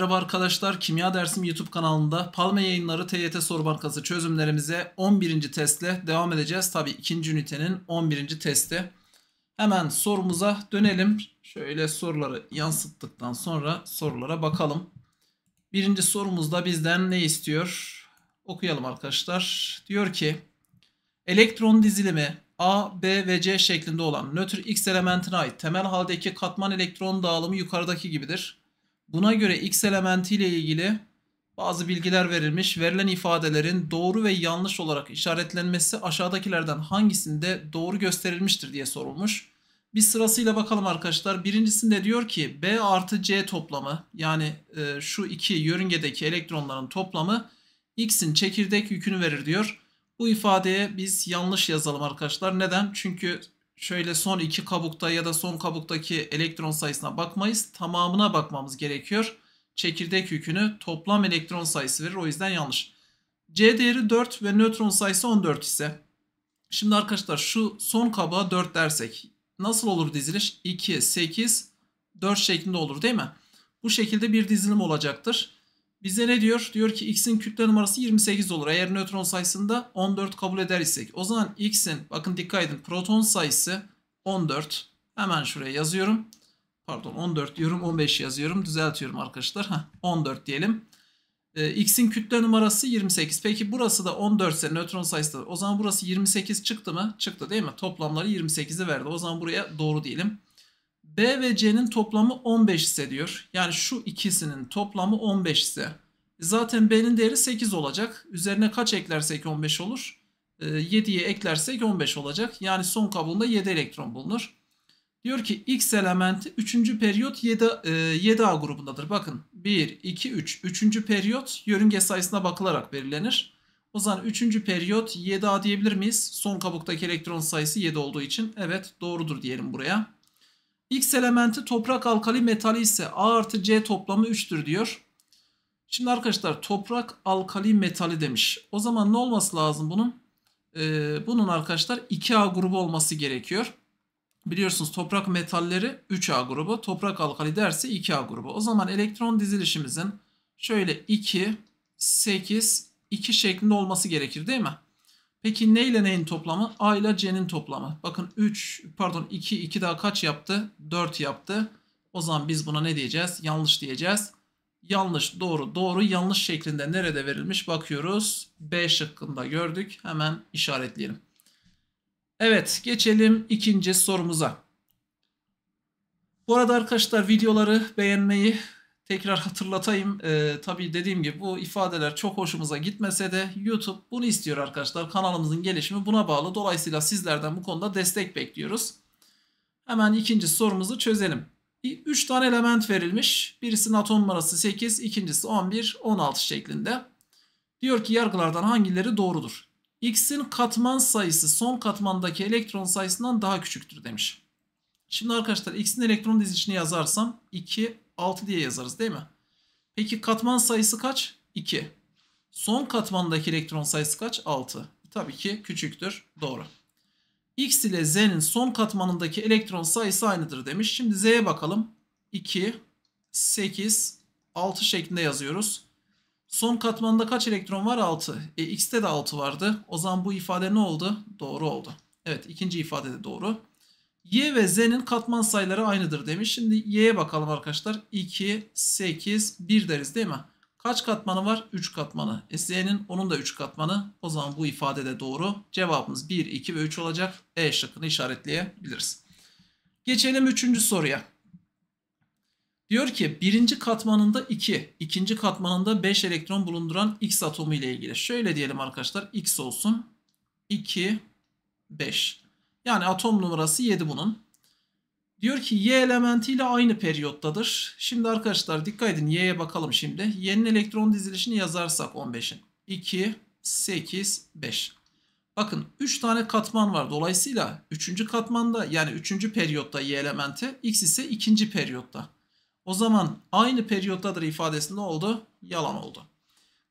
Merhaba arkadaşlar, Kimya Dersim YouTube kanalında Palme Yayınları TYT Soru Bankası çözümlerimize 11. testle devam edeceğiz. Tabi ikinci ünitenin 11. testi. Hemen sorumuza dönelim. Şöyle soruları yansıttıktan sonra sorulara bakalım. Birinci sorumuzda bizden ne istiyor? Okuyalım arkadaşlar. Diyor ki, elektron dizilimi A, B ve C şeklinde olan nötr X elementine ait temel haldeki katman elektron dağılımı yukarıdaki gibidir. Buna göre x elementiyle ilgili bazı bilgiler verilmiş. Verilen ifadelerin doğru ve yanlış olarak işaretlenmesi aşağıdakilerden hangisinde doğru gösterilmiştir diye sorulmuş. Bir sırasıyla bakalım arkadaşlar. Birincisinde diyor ki B artı C toplamı yani e, şu iki yörüngedeki elektronların toplamı X'in çekirdek yükünü verir diyor. Bu ifadeye biz yanlış yazalım arkadaşlar. Neden? Çünkü şöyle son iki kabukta ya da son kabuktaki elektron sayısına bakmayız. Tamamına bakmamız gerekiyor. Çekirdek yükünü toplam elektron sayısı verir. O yüzden yanlış. C değeri 4 ve nötron sayısı 14 ise. Şimdi arkadaşlar şu son kabuğa 4 dersek nasıl olur diziliş? 2, 8, 4 şeklinde olur değil mi? Bu şekilde bir dizilim olacaktır. Bize ne diyor? Diyor ki x'in kütle numarası 28 olur. Eğer nötron sayısında 14 kabul eder isek. O zaman x'in bakın dikkat edin proton sayısı 14. Hemen şuraya yazıyorum. Pardon 14 diyorum 15 yazıyorum. Düzeltiyorum arkadaşlar. Heh, 14 diyelim. E, x'in kütle numarası 28. Peki burası da 14 ise nötron sayısı da. O zaman burası 28 çıktı mı? Çıktı değil mi? Toplamları 28'i verdi. O zaman buraya doğru diyelim. B ve C'nin toplamı 15 ise diyor. Yani şu ikisinin toplamı 15 ise. E zaten B'nin değeri 8 olacak. Üzerine kaç eklersek 15 olur? 7'ye e, eklersek 15 olacak. Yani son kabuğunda 7 elektron bulunur. Diyor ki X elementi 3. periyot 7, 7A e, grubundadır. Bakın 1, 2, 3. 3. periyot yörünge sayısına bakılarak belirlenir. O zaman 3. periyot 7A diyebilir miyiz? Son kabuktaki elektron sayısı 7 olduğu için. Evet doğrudur diyelim buraya. X elementi toprak alkali metali ise A artı C toplamı 3'tür diyor. Şimdi arkadaşlar toprak alkali metali demiş. O zaman ne olması lazım bunun? Ee, bunun arkadaşlar 2A grubu olması gerekiyor. Biliyorsunuz toprak metalleri 3A grubu, toprak alkali dersi 2A grubu. O zaman elektron dizilişimizin şöyle 2, 8, 2 şeklinde olması gerekir değil mi? Peki neyle neyin toplamı? A ile C'nin toplamı. Bakın 3 pardon 2 2 daha kaç yaptı? 4 yaptı. O zaman biz buna ne diyeceğiz? Yanlış diyeceğiz. Yanlış, doğru, doğru, yanlış şeklinde nerede verilmiş bakıyoruz. B şıkkında gördük. Hemen işaretleyelim. Evet, geçelim ikinci sorumuza. Bu arada arkadaşlar videoları beğenmeyi, tekrar hatırlatayım. Ee, tabii dediğim gibi bu ifadeler çok hoşumuza gitmese de YouTube bunu istiyor arkadaşlar. Kanalımızın gelişimi buna bağlı. Dolayısıyla sizlerden bu konuda destek bekliyoruz. Hemen ikinci sorumuzu çözelim. 3 tane element verilmiş. Birisinin atom numarası 8, ikincisi 11, 16 şeklinde. Diyor ki yargılardan hangileri doğrudur? X'in katman sayısı son katmandaki elektron sayısından daha küçüktür demiş. Şimdi arkadaşlar X'in elektron dizilişini yazarsam 2 6 diye yazarız değil mi? Peki katman sayısı kaç? 2. Son katmandaki elektron sayısı kaç? 6. Tabii ki küçüktür. Doğru. X ile Z'nin son katmanındaki elektron sayısı aynıdır demiş. Şimdi Z'ye bakalım. 2, 8, 6 şeklinde yazıyoruz. Son katmanda kaç elektron var? 6. E, X'te de 6 vardı. O zaman bu ifade ne oldu? Doğru oldu. Evet ikinci ifade de doğru. Y ve Z'nin katman sayıları aynıdır demiş. Şimdi Y'ye bakalım arkadaşlar. 2, 8, 1 deriz değil mi? Kaç katmanı var? 3 katmanı. E Z'nin onun da 3 katmanı. O zaman bu ifade de doğru. Cevabımız 1, 2 ve 3 olacak. E şıkkını işaretleyebiliriz. Geçelim 3. soruya. Diyor ki birinci katmanında 2, ikinci katmanında 5 elektron bulunduran X atomu ile ilgili. Şöyle diyelim arkadaşlar X olsun. 2, 5. Yani atom numarası 7 bunun. Diyor ki Y elementiyle aynı periyottadır. Şimdi arkadaşlar dikkat edin Y'ye bakalım şimdi. Y'nin elektron dizilişini yazarsak 15'in. 2, 8, 5. Bakın 3 tane katman var. Dolayısıyla 3. katmanda yani 3. periyotta Y elementi. X ise 2. periyotta. O zaman aynı periyottadır ifadesinde oldu. Yalan oldu.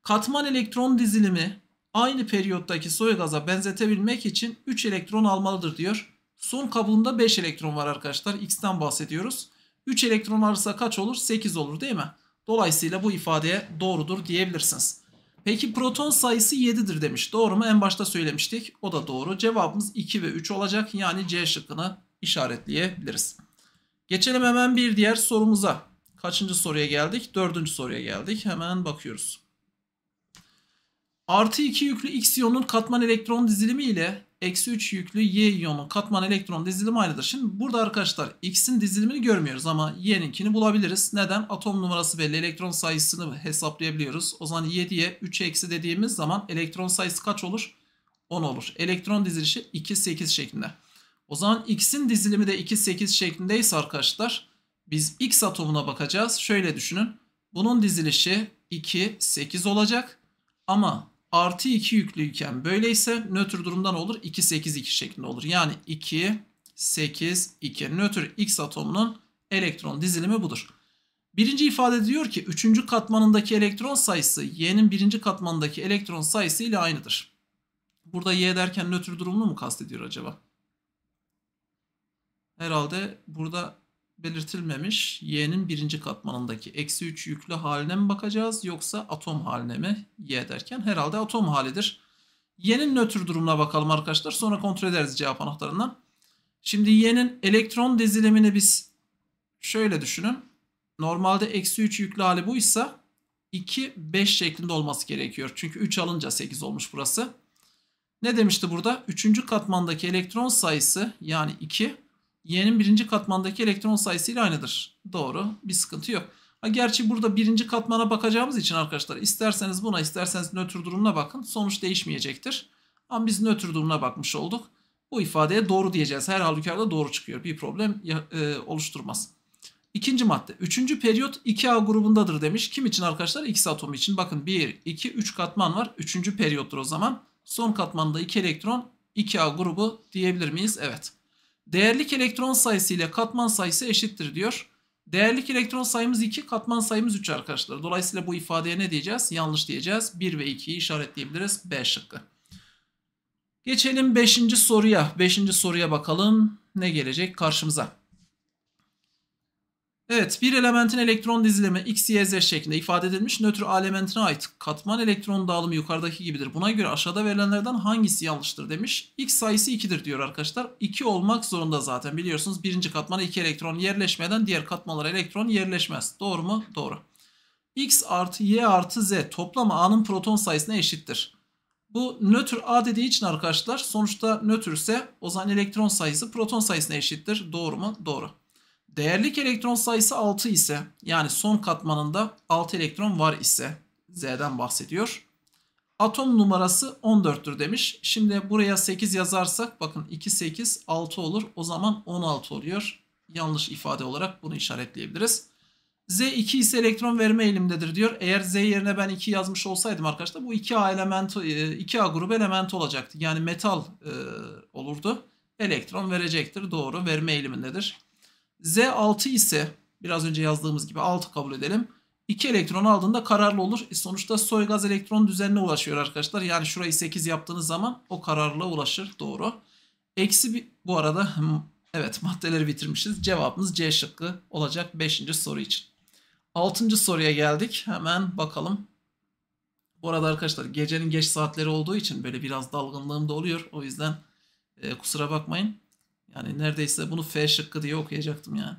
Katman elektron dizilimi aynı periyottaki soy gaza benzetebilmek için 3 elektron almalıdır diyor. Son kabuğunda 5 elektron var arkadaşlar. X'ten bahsediyoruz. 3 elektron alırsa kaç olur? 8 olur değil mi? Dolayısıyla bu ifadeye doğrudur diyebilirsiniz. Peki proton sayısı 7'dir demiş. Doğru mu? En başta söylemiştik. O da doğru. Cevabımız 2 ve 3 olacak. Yani C şıkkını işaretleyebiliriz. Geçelim hemen bir diğer sorumuza. Kaçıncı soruya geldik? Dördüncü soruya geldik. Hemen bakıyoruz. Artı 2 yüklü X iyonun katman elektron dizilimi ile eksi 3 yüklü Y iyonun katman elektron dizilimi aynıdır. Şimdi burada arkadaşlar X'in dizilimini görmüyoruz ama Y'ninkini bulabiliriz. Neden? Atom numarası belli elektron sayısını hesaplayabiliyoruz. O zaman Y diye 3 eksi dediğimiz zaman elektron sayısı kaç olur? 10 olur. Elektron dizilişi 2, 8 şeklinde. O zaman X'in dizilimi de 2, 8 şeklindeyse arkadaşlar biz X atomuna bakacağız. Şöyle düşünün. Bunun dizilişi 2, 8 olacak. Ama artı 2 yüklüyken böyleyse nötr durumdan olur? 2, 8, 2 şeklinde olur. Yani 2, 8, 2. Nötr X atomunun elektron dizilimi budur. Birinci ifade diyor ki 3. katmanındaki elektron sayısı Y'nin 1. katmanındaki elektron sayısı ile aynıdır. Burada Y derken nötr durumunu mu kastediyor acaba? Herhalde burada belirtilmemiş y'nin birinci katmanındaki eksi 3 yüklü haline mi bakacağız yoksa atom haline mi y derken herhalde atom halidir. Y'nin nötr durumuna bakalım arkadaşlar sonra kontrol ederiz cevap anahtarından. Şimdi y'nin elektron dizilimini biz şöyle düşünün. Normalde eksi 3 yüklü hali buysa 2, 5 şeklinde olması gerekiyor. Çünkü 3 alınca 8 olmuş burası. Ne demişti burada? Üçüncü katmandaki elektron sayısı yani 2 y'nin birinci katmandaki elektron sayısı ile aynıdır. Doğru. Bir sıkıntı yok. Ha, gerçi burada birinci katmana bakacağımız için arkadaşlar isterseniz buna isterseniz nötr durumuna bakın. Sonuç değişmeyecektir. Ama biz nötr durumuna bakmış olduk. Bu ifadeye doğru diyeceğiz. Her halükarda doğru çıkıyor. Bir problem e, oluşturmaz. İkinci madde. Üçüncü periyot 2A grubundadır demiş. Kim için arkadaşlar? X atomu için. Bakın 1, 2, 3 katman var. Üçüncü periyottur o zaman. Son katmanda 2 elektron 2A grubu diyebilir miyiz? Evet. Değerlik elektron sayısı ile katman sayısı eşittir diyor. Değerlik elektron sayımız 2, katman sayımız 3 arkadaşlar. Dolayısıyla bu ifadeye ne diyeceğiz? Yanlış diyeceğiz. 1 ve 2'yi işaretleyebiliriz. B şıkkı. Geçelim 5. soruya. 5. soruya bakalım ne gelecek karşımıza. Evet bir elementin elektron dizilimi x, y, z şeklinde ifade edilmiş nötr elementine ait katman elektron dağılımı yukarıdaki gibidir. Buna göre aşağıda verilenlerden hangisi yanlıştır demiş. X sayısı 2'dir diyor arkadaşlar. 2 olmak zorunda zaten biliyorsunuz. Birinci katmana 2 elektron yerleşmeden diğer katmanlara elektron yerleşmez. Doğru mu? Doğru. X artı Y artı Z toplamı A'nın proton sayısına eşittir. Bu nötr A dediği için arkadaşlar sonuçta nötrse o zaman elektron sayısı proton sayısına eşittir. Doğru mu? Doğru. Değerlik elektron sayısı 6 ise yani son katmanında 6 elektron var ise Z'den bahsediyor. Atom numarası 14'tür demiş. Şimdi buraya 8 yazarsak bakın 2 8 6 olur. O zaman 16 oluyor. Yanlış ifade olarak bunu işaretleyebiliriz. Z 2 ise elektron verme eğilimdedir diyor. Eğer Z yerine ben 2 yazmış olsaydım arkadaşlar bu 2A element 2A e, grubu element olacaktı. Yani metal e, olurdu. Elektron verecektir. Doğru verme eğilimindedir. Z 6 ise biraz önce yazdığımız gibi 6 kabul edelim. 2 elektron aldığında kararlı olur. E sonuçta soy gaz elektron düzenine ulaşıyor arkadaşlar. Yani şurayı 8 yaptığınız zaman o kararlı ulaşır. Doğru. Eksi bir, bu arada hmm, evet maddeleri bitirmişiz. Cevabımız C şıkkı olacak 5. soru için. 6. soruya geldik. Hemen bakalım. Bu arada arkadaşlar gecenin geç saatleri olduğu için böyle biraz dalgınlığım da oluyor. O yüzden e, kusura bakmayın. Yani neredeyse bunu F şıkkı diye okuyacaktım yani.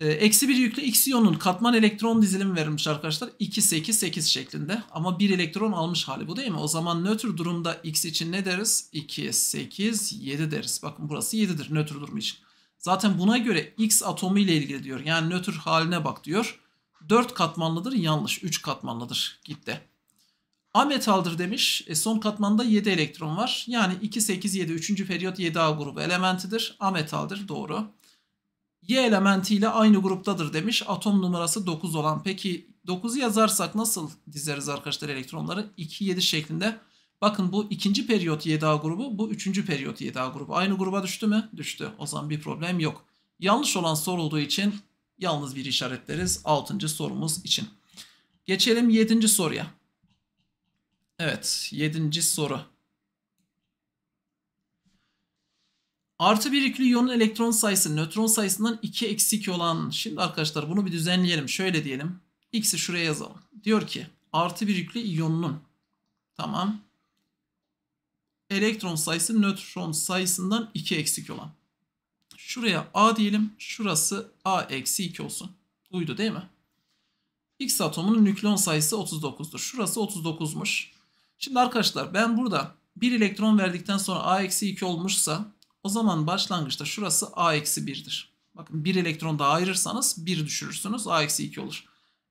Ee, eksi bir yüklü X iyonun katman elektron dizilimi verilmiş arkadaşlar. 2, 8, 8 şeklinde. Ama bir elektron almış hali bu değil mi? O zaman nötr durumda X için ne deriz? 2, 8, 7 deriz. Bakın burası 7'dir nötr durumu için. Zaten buna göre X atomu ile ilgili diyor. Yani nötr haline bak diyor. 4 katmanlıdır yanlış. 3 katmanlıdır gitti. Ametaldır demiş. E, son katmanda 7 elektron var. Yani 2, 8, 7, 3. periyot 7A grubu elementidir. Ametaldır doğru. Y elementiyle aynı gruptadır demiş. Atom numarası 9 olan. Peki 9'u yazarsak nasıl dizeriz arkadaşlar elektronları? 2, 7 şeklinde. Bakın bu ikinci periyot 7A grubu, bu üçüncü periyot 7A grubu. Aynı gruba düştü mü? Düştü. O zaman bir problem yok. Yanlış olan sorulduğu için yalnız bir işaretleriz 6. sorumuz için. Geçelim 7. soruya. Evet, yedinci soru. Artı bir yüklü iyonun elektron sayısı nötron sayısından 2 eksik olan. Şimdi arkadaşlar bunu bir düzenleyelim. Şöyle diyelim. X'i şuraya yazalım. Diyor ki artı bir yüklü iyonunun. Tamam. Elektron sayısı nötron sayısından 2 eksik olan. Şuraya A diyelim. Şurası A eksi 2 olsun. Uydu değil mi? X atomunun nükleon sayısı 39'dur. Şurası 39'muş. Şimdi arkadaşlar ben burada bir elektron verdikten sonra A-2 olmuşsa o zaman başlangıçta şurası A-1'dir. Bakın bir elektron daha ayırırsanız 1 düşürürsünüz A-2 olur.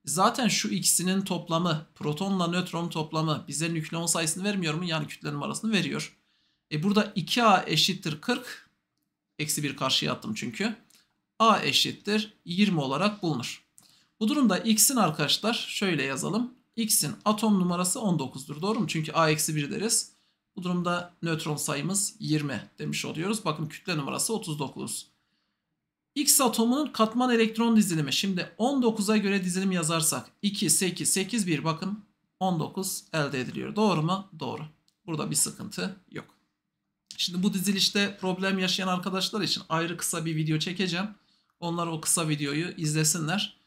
Zaten şu ikisinin toplamı protonla nötron toplamı bize nükleon sayısını vermiyor mu? Yani kütle numarasını veriyor. E burada 2A eşittir 40. Eksi 1 karşıya attım çünkü. A eşittir 20 olarak bulunur. Bu durumda x'in arkadaşlar şöyle yazalım. X'in atom numarası 19'dur. Doğru mu? Çünkü A eksi 1 deriz. Bu durumda nötron sayımız 20 demiş oluyoruz. Bakın kütle numarası 39. X atomunun katman elektron dizilimi. Şimdi 19'a göre dizilim yazarsak 2, 8, 8, 1 bakın 19 elde ediliyor. Doğru mu? Doğru. Burada bir sıkıntı yok. Şimdi bu dizilişte problem yaşayan arkadaşlar için ayrı kısa bir video çekeceğim. Onlar o kısa videoyu izlesinler.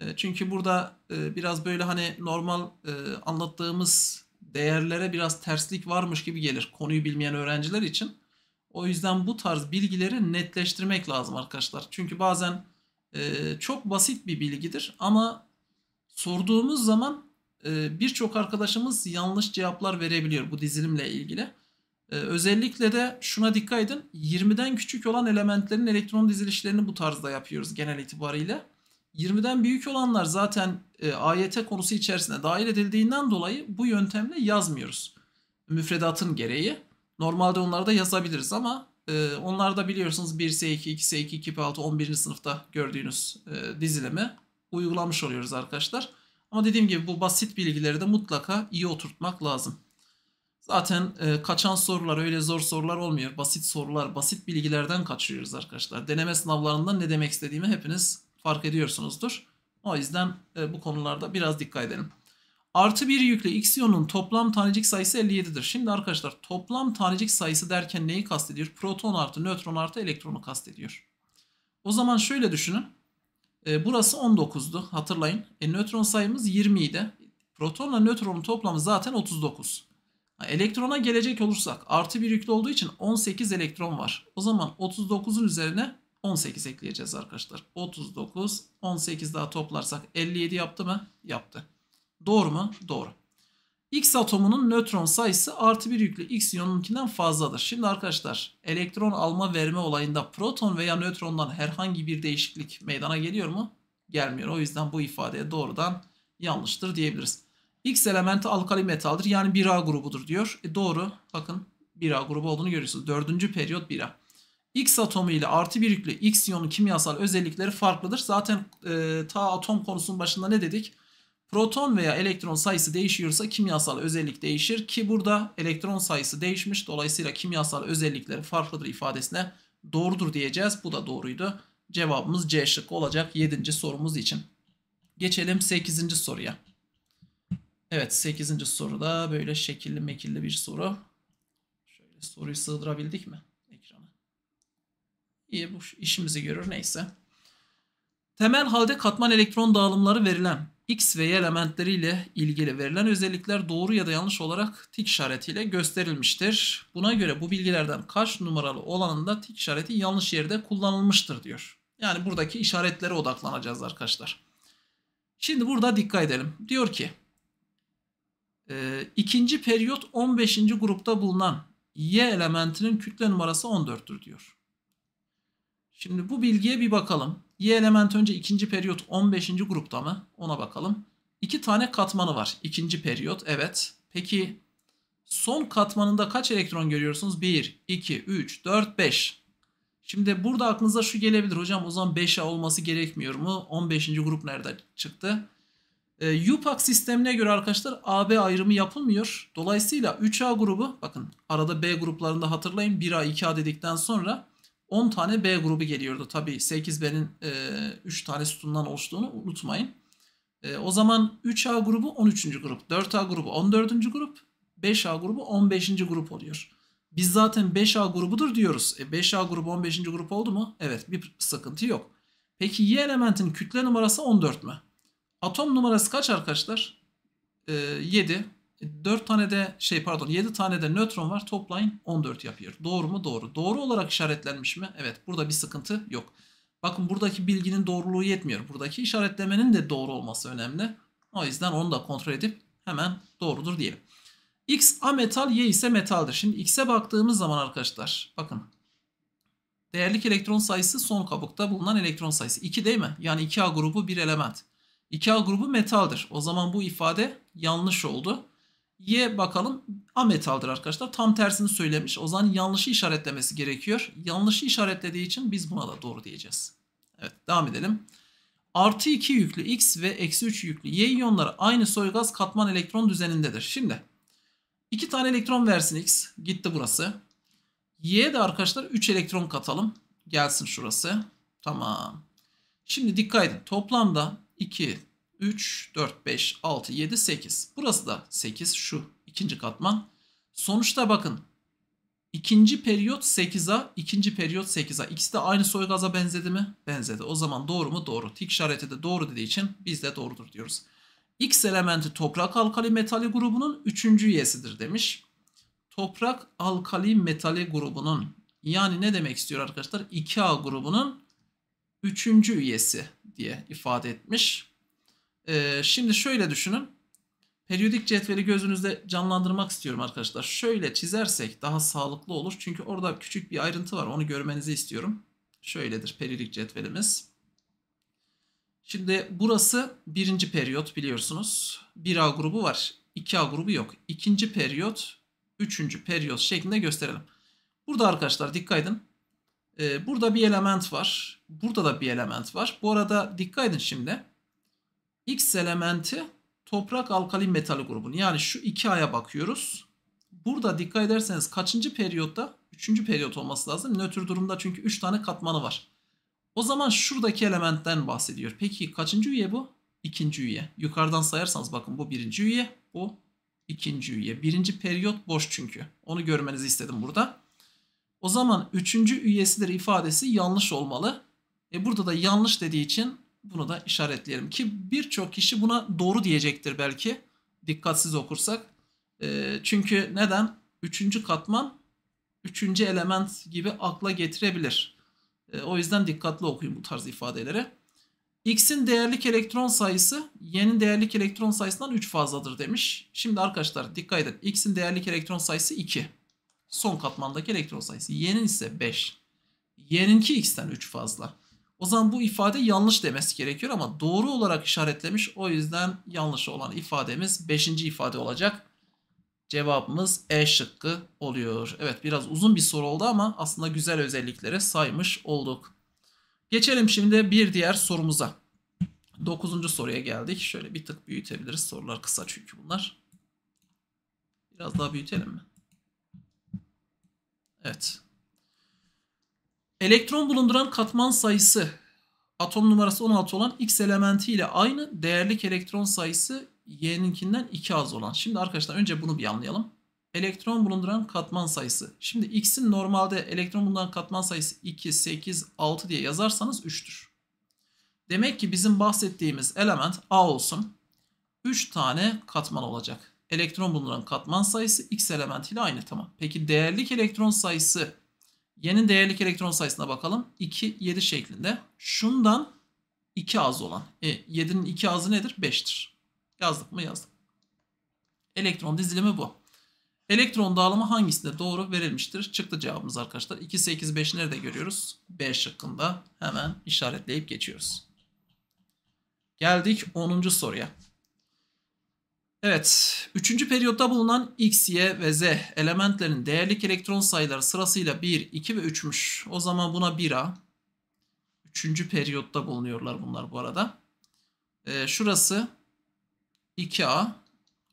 E, çünkü burada e, biraz böyle hani normal e, anlattığımız değerlere biraz terslik varmış gibi gelir konuyu bilmeyen öğrenciler için. O yüzden bu tarz bilgileri netleştirmek lazım arkadaşlar. Çünkü bazen çok basit bir bilgidir ama sorduğumuz zaman birçok arkadaşımız yanlış cevaplar verebiliyor bu dizilimle ilgili. özellikle de şuna dikkat edin 20'den küçük olan elementlerin elektron dizilişlerini bu tarzda yapıyoruz genel itibariyle. 20'den büyük olanlar zaten e, AYT konusu içerisine dahil edildiğinden dolayı bu yöntemle yazmıyoruz. Müfredatın gereği. Normalde onları da yazabiliriz ama e, onlar da biliyorsunuz 1S2, 2S2, 2P6, 11. sınıfta gördüğünüz e, dizileme uygulamış oluyoruz arkadaşlar. Ama dediğim gibi bu basit bilgileri de mutlaka iyi oturtmak lazım. Zaten e, kaçan sorular öyle zor sorular olmuyor. Basit sorular, basit bilgilerden kaçırıyoruz arkadaşlar. Deneme sınavlarında ne demek istediğimi hepiniz fark ediyorsunuzdur. O yüzden e, bu konularda biraz dikkat edelim. Artı bir yükle x iyonun toplam tanecik sayısı 57'dir. Şimdi arkadaşlar toplam tanecik sayısı derken neyi kastediyor? Proton artı nötron artı elektronu kastediyor. O zaman şöyle düşünün. E, burası 19'du hatırlayın. E, nötron sayımız 20 idi. Protonla nötronun toplamı zaten 39. Elektrona gelecek olursak artı bir yüklü olduğu için 18 elektron var. O zaman 39'un üzerine 18 ekleyeceğiz arkadaşlar. 39, 18 daha toplarsak 57 yaptı mı? Yaptı. Doğru mu? Doğru. X atomunun nötron sayısı artı bir yüklü X iyonunkinden fazladır. Şimdi arkadaşlar elektron alma verme olayında proton veya nötrondan herhangi bir değişiklik meydana geliyor mu? Gelmiyor. O yüzden bu ifadeye doğrudan yanlıştır diyebiliriz. X elementi alkali metaldir yani 1A grubudur diyor. E doğru. Bakın 1A grubu olduğunu görüyorsunuz. Dördüncü periyot 1A. X atomu ile artı bir yüklü X iyonu kimyasal özellikleri farklıdır. Zaten e, ta atom konusunun başında ne dedik? Proton veya elektron sayısı değişiyorsa kimyasal özellik değişir ki burada elektron sayısı değişmiş. Dolayısıyla kimyasal özellikleri farklıdır ifadesine doğrudur diyeceğiz. Bu da doğruydu. Cevabımız C şıkkı olacak 7. sorumuz için. Geçelim 8. soruya. Evet 8. soruda böyle şekilli mekilli bir soru. Şöyle soruyu sığdırabildik mi? İyi bu işimizi görür neyse. Temel halde katman elektron dağılımları verilen X ve Y elementleriyle ilgili verilen özellikler doğru ya da yanlış olarak tik işaretiyle gösterilmiştir. Buna göre bu bilgilerden kaç numaralı olanında tik işareti yanlış yerde kullanılmıştır diyor. Yani buradaki işaretlere odaklanacağız arkadaşlar. Şimdi burada dikkat edelim. Diyor ki e, ikinci periyot 15. grupta bulunan Y elementinin kütle numarası 14'tür diyor. Şimdi bu bilgiye bir bakalım. Y element önce ikinci periyot 15. grupta mı? Ona bakalım. İki tane katmanı var. İkinci periyot evet. Peki son katmanında kaç elektron görüyorsunuz? 1, 2, 3, 4, 5. Şimdi burada aklınıza şu gelebilir. Hocam o zaman 5A olması gerekmiyor mu? 15. grup nerede çıktı? E, ee, UPAC sistemine göre arkadaşlar AB ayrımı yapılmıyor. Dolayısıyla 3A grubu bakın arada B gruplarında hatırlayın 1A 2A dedikten sonra 10 tane B grubu geliyordu. Tabii 8B'nin e, 3 tane sütundan oluştuğunu unutmayın. E, o zaman 3A grubu 13. grup, 4A grubu 14. grup, 5A grubu 15. grup oluyor. Biz zaten 5A grubudur diyoruz. E, 5A grubu 15. grup oldu mu? Evet bir sıkıntı yok. Peki Y elementin kütle numarası 14 mü? Atom numarası kaç arkadaşlar? E, 7. 4 tane de şey pardon 7 tane de nötron var. Toplayın 14 yapıyor. Doğru mu? Doğru. Doğru olarak işaretlenmiş mi? Evet. Burada bir sıkıntı yok. Bakın buradaki bilginin doğruluğu yetmiyor. Buradaki işaretlemenin de doğru olması önemli. O yüzden onu da kontrol edip hemen doğrudur diyelim. X A metal, Y ise metaldir. Şimdi X'e baktığımız zaman arkadaşlar bakın. Değerlik elektron sayısı son kabukta bulunan elektron sayısı. 2 değil mi? Yani 2A grubu bir element. 2A grubu metaldir. O zaman bu ifade yanlış oldu. Y bakalım A metaldir arkadaşlar. Tam tersini söylemiş. O zaman yanlışı işaretlemesi gerekiyor. Yanlışı işaretlediği için biz buna da doğru diyeceğiz. Evet devam edelim. Artı 2 yüklü X ve eksi 3 yüklü Y iyonları aynı soygaz katman elektron düzenindedir. Şimdi iki tane elektron versin X. Gitti burası. Y'ye de arkadaşlar 3 elektron katalım. Gelsin şurası. Tamam. Şimdi dikkat edin. Toplamda 2, 3, 4, 5, 6, 7, 8. Burası da 8 şu ikinci katman. Sonuçta bakın ikinci periyot 8'a, ikinci periyot 8'a. İkisi de aynı soygaza benzedi mi? Benzedi. O zaman doğru mu? Doğru. Tik işareti de doğru dediği için biz de doğrudur diyoruz. X elementi toprak alkali metali grubunun üçüncü üyesidir demiş. Toprak alkali metali grubunun yani ne demek istiyor arkadaşlar? 2A grubunun üçüncü üyesi diye ifade etmiş. Ee, şimdi şöyle düşünün. Periyodik cetveli gözünüzde canlandırmak istiyorum arkadaşlar. Şöyle çizersek daha sağlıklı olur. Çünkü orada küçük bir ayrıntı var. Onu görmenizi istiyorum. Şöyledir periyodik cetvelimiz. Şimdi burası birinci periyot biliyorsunuz. 1A grubu var. 2A grubu yok. İkinci periyot, üçüncü periyot şeklinde gösterelim. Burada arkadaşlar dikkat edin. Ee, burada bir element var. Burada da bir element var. Bu arada dikkat edin şimdi. X elementi toprak alkali metali grubunu. Yani şu iki aya bakıyoruz. Burada dikkat ederseniz kaçıncı periyotta? Üçüncü periyot olması lazım. Nötr durumda çünkü üç tane katmanı var. O zaman şuradaki elementten bahsediyor. Peki kaçıncı üye bu? İkinci üye. Yukarıdan sayarsanız bakın bu birinci üye, bu ikinci üye. Birinci periyot boş çünkü. Onu görmenizi istedim burada. O zaman üçüncü üyesidir ifadesi yanlış olmalı. E burada da yanlış dediği için bunu da işaretleyelim ki birçok kişi buna doğru diyecektir belki dikkatsiz okursak. Ee, çünkü neden? Üçüncü katman üçüncü element gibi akla getirebilir. Ee, o yüzden dikkatli okuyun bu tarz ifadeleri. X'in değerlik elektron sayısı Y'nin değerlik elektron sayısından 3 fazladır demiş. Şimdi arkadaşlar dikkat edin. X'in değerlik elektron sayısı 2. Son katmandaki elektron sayısı. Y'nin ise 5. Y'ninki X'ten 3 fazla. O zaman bu ifade yanlış demesi gerekiyor ama doğru olarak işaretlemiş. O yüzden yanlış olan ifademiz 5. ifade olacak. Cevabımız E şıkkı oluyor. Evet biraz uzun bir soru oldu ama aslında güzel özelliklere saymış olduk. Geçelim şimdi bir diğer sorumuza. 9. soruya geldik. Şöyle bir tık büyütebiliriz. Sorular kısa çünkü bunlar. Biraz daha büyütelim mi? Evet. Elektron bulunduran katman sayısı atom numarası 16 olan X elementi ile aynı değerlik elektron sayısı Y'ninkinden 2 az olan. Şimdi arkadaşlar önce bunu bir anlayalım. Elektron bulunduran katman sayısı. Şimdi X'in normalde elektron bulunduran katman sayısı 2, 8, 6 diye yazarsanız 3'tür. Demek ki bizim bahsettiğimiz element A olsun. 3 tane katman olacak. Elektron bulunduran katman sayısı X elementiyle aynı tamam. Peki değerlik elektron sayısı Y'nin değerlik elektron sayısına bakalım. 2, 7 şeklinde. Şundan 2 az olan. E, 7'nin 2 azı nedir? 5'tir. Yazdık mı? Yazdık. Elektron dizilimi bu. Elektron dağılımı hangisinde doğru verilmiştir? Çıktı cevabımız arkadaşlar. 2, 8, 5 nerede görüyoruz? 5 şıkkında hemen işaretleyip geçiyoruz. Geldik 10. soruya. Evet, üçüncü periyotta bulunan X, Y ve Z elementlerin değerlik elektron sayıları sırasıyla 1, 2 ve 3'müş. O zaman buna 1A. Üçüncü periyotta bulunuyorlar bunlar bu arada. Ee, şurası 2A,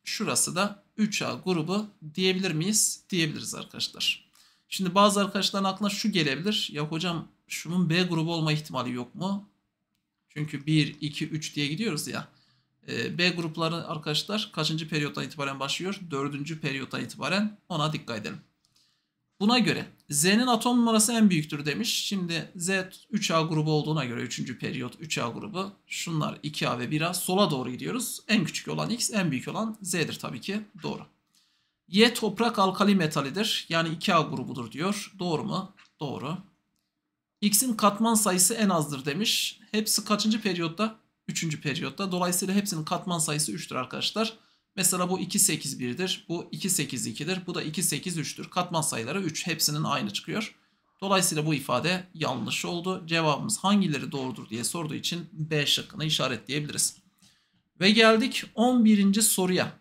şurası da 3A grubu diyebilir miyiz? Diyebiliriz arkadaşlar. Şimdi bazı arkadaşların aklına şu gelebilir. Ya hocam şunun B grubu olma ihtimali yok mu? Çünkü 1, 2, 3 diye gidiyoruz ya. Ee, B grupları arkadaşlar kaçıncı periyottan itibaren başlıyor? Dördüncü periyottan itibaren ona dikkat edelim. Buna göre Z'nin atom numarası en büyüktür demiş. Şimdi Z 3A grubu olduğuna göre 3. periyot 3A grubu. Şunlar 2A ve 1A sola doğru gidiyoruz. En küçük olan X en büyük olan Z'dir tabii ki doğru. Y toprak alkali metalidir. Yani 2A grubudur diyor. Doğru mu? Doğru. X'in katman sayısı en azdır demiş. Hepsi kaçıncı periyotta? 3. periyotta. Dolayısıyla hepsinin katman sayısı 3'tür arkadaşlar. Mesela bu 2 8 1'dir. Bu 2 8 2'dir. Bu da 2 8 3'tür. Katman sayıları 3. Hepsinin aynı çıkıyor. Dolayısıyla bu ifade yanlış oldu. Cevabımız hangileri doğrudur diye sorduğu için B şıkkını işaretleyebiliriz. Ve geldik 11. soruya.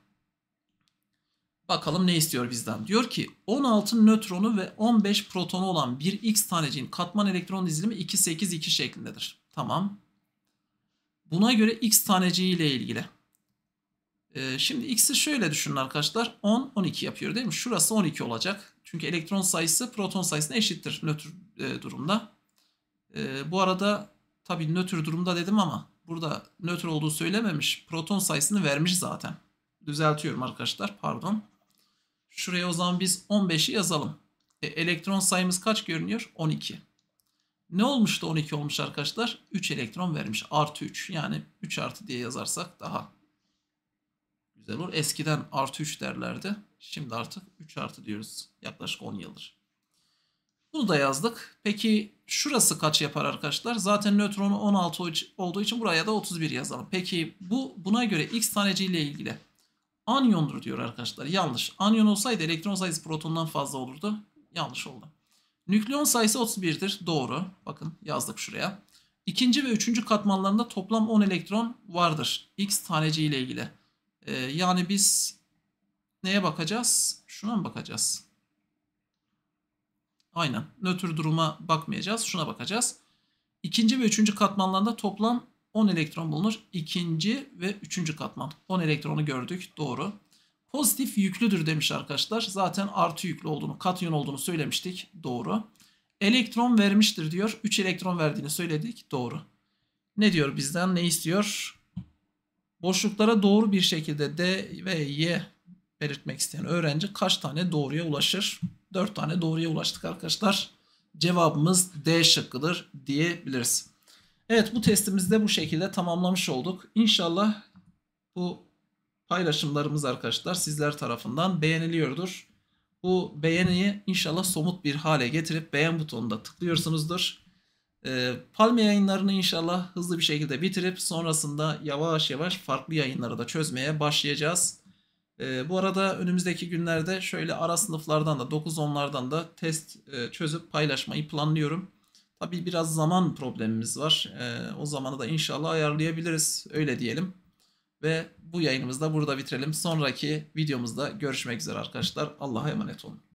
Bakalım ne istiyor bizden? Diyor ki 16 nötronu ve 15 protonu olan bir X taneciğin katman elektron dizilimi 2 8 2 şeklindedir. Tamam. Buna göre x taneciği ile ilgili. Ee, şimdi x'i şöyle düşünün arkadaşlar. 10, 12 yapıyor değil mi? Şurası 12 olacak. Çünkü elektron sayısı proton sayısına eşittir nötr e, durumda. Ee, bu arada tabii nötr durumda dedim ama burada nötr olduğu söylememiş. Proton sayısını vermiş zaten. Düzeltiyorum arkadaşlar pardon. Şuraya o zaman biz 15'i yazalım. E, elektron sayımız kaç görünüyor? 12. Ne olmuştu 12 olmuş arkadaşlar? 3 elektron vermiş. Artı 3. Yani 3 artı diye yazarsak daha güzel olur. Eskiden artı 3 derlerdi. Şimdi artık 3 artı diyoruz. Yaklaşık 10 yıldır. Bunu da yazdık. Peki şurası kaç yapar arkadaşlar? Zaten nötronu 16 olduğu için buraya da 31 yazalım. Peki bu buna göre x taneciyle ilgili anyondur diyor arkadaşlar. Yanlış. Anyon olsaydı elektron sayısı protondan fazla olurdu. Yanlış oldu. Nükleon sayısı 31'dir. Doğru. Bakın yazdık şuraya. İkinci ve üçüncü katmanlarında toplam 10 elektron vardır. X taneciği ile ilgili. Ee, yani biz neye bakacağız? Şuna mı bakacağız? Aynen. Nötr duruma bakmayacağız. Şuna bakacağız. İkinci ve üçüncü katmanlarında toplam 10 elektron bulunur. İkinci ve üçüncü katman. 10 elektronu gördük. Doğru. Pozitif yüklüdür demiş arkadaşlar. Zaten artı yüklü olduğunu, katyon olduğunu söylemiştik. Doğru. Elektron vermiştir diyor. 3 elektron verdiğini söyledik. Doğru. Ne diyor bizden? Ne istiyor? Boşluklara doğru bir şekilde D ve Y belirtmek isteyen öğrenci kaç tane doğruya ulaşır? 4 tane doğruya ulaştık arkadaşlar. Cevabımız D şıkkıdır diyebiliriz. Evet bu testimizde bu şekilde tamamlamış olduk. İnşallah bu paylaşımlarımız arkadaşlar sizler tarafından beğeniliyordur. Bu beğeniyi inşallah somut bir hale getirip beğen butonunda tıklıyorsunuzdur. Ee, Palme yayınlarını inşallah hızlı bir şekilde bitirip sonrasında yavaş yavaş farklı yayınları da çözmeye başlayacağız. Ee, bu arada önümüzdeki günlerde şöyle ara sınıflardan da 9-10'lardan da test e, çözüp paylaşmayı planlıyorum. Tabii biraz zaman problemimiz var. Ee, o zamanı da inşallah ayarlayabiliriz öyle diyelim. Ve bu yayınımızda burada bitirelim. Sonraki videomuzda görüşmek üzere arkadaşlar. Allah'a emanet olun.